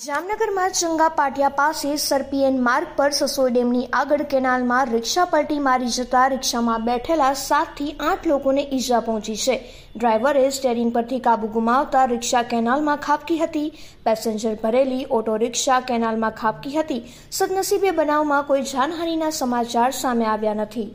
જામનગરમાં ચંગા પાટિયા પાસે સરપીએન માર્ગ પર સસોઈ ડેમની આગળ કેનાલમાં રિક્ષા પલટી મારી જતા રિક્ષામાં બેઠેલા સાતથી આઠ લોકોને ઈજા પહોંચી છે ડ્રાઈવરે સ્ટેરિંગ પરથી કાબુ ગુમાવતા રિક્ષા કેનાલમાં ખાબકી હતી પેસેન્જર ભરેલી ઓટો રિક્ષા કેનાલમાં ખાબકી હતી સદનસીબે બનાવમાં કોઈ જાનહાનિના સમાચાર સામે આવ્યા નથી